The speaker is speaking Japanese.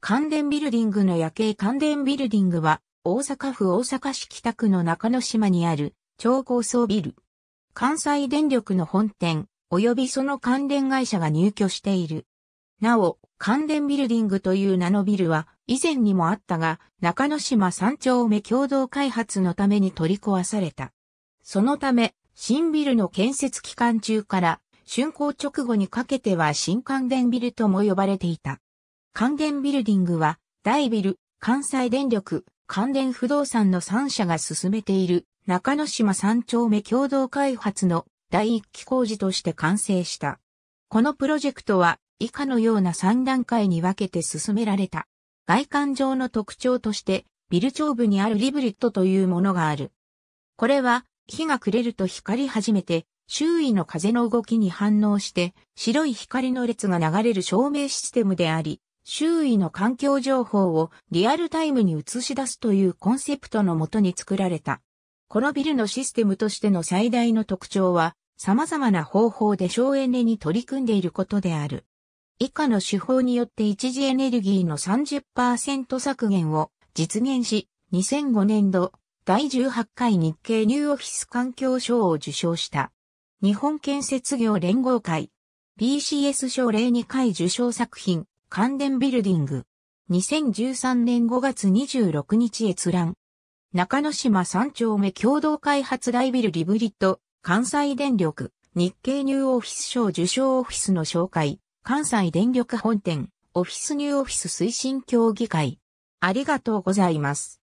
関電ビルディングの夜景関電ビルディングは、大阪府大阪市北区の中之島にある超高層ビル。関西電力の本店、及びその関連会社が入居している。なお、関電ビルディングという名のビルは、以前にもあったが、中之島三丁目共同開発のために取り壊された。そのため、新ビルの建設期間中から、竣工直後にかけては新関電ビルとも呼ばれていた。関電ビルディングは、大ビル、関西電力、関電不動産の3社が進めている中之島3丁目共同開発の第一期工事として完成した。このプロジェクトは以下のような3段階に分けて進められた。外観上の特徴として、ビル長部にあるリブリットというものがある。これは、日が暮れると光り始めて、周囲の風の動きに反応して、白い光の列が流れる照明システムであり、周囲の環境情報をリアルタイムに映し出すというコンセプトのもとに作られた。このビルのシステムとしての最大の特徴は、様々な方法で省エネに取り組んでいることである。以下の手法によって一時エネルギーの30%削減を実現し、2005年度第18回日経ニューオフィス環境賞を受賞した。日本建設業連合会 BCS 賞02回受賞作品関電ビルディング。2013年5月26日閲覧。中之島3丁目共同開発大ビルリブリッド、関西電力、日経ニューオフィス賞受賞オフィスの紹介、関西電力本店、オフィスニューオフィス推進協議会。ありがとうございます。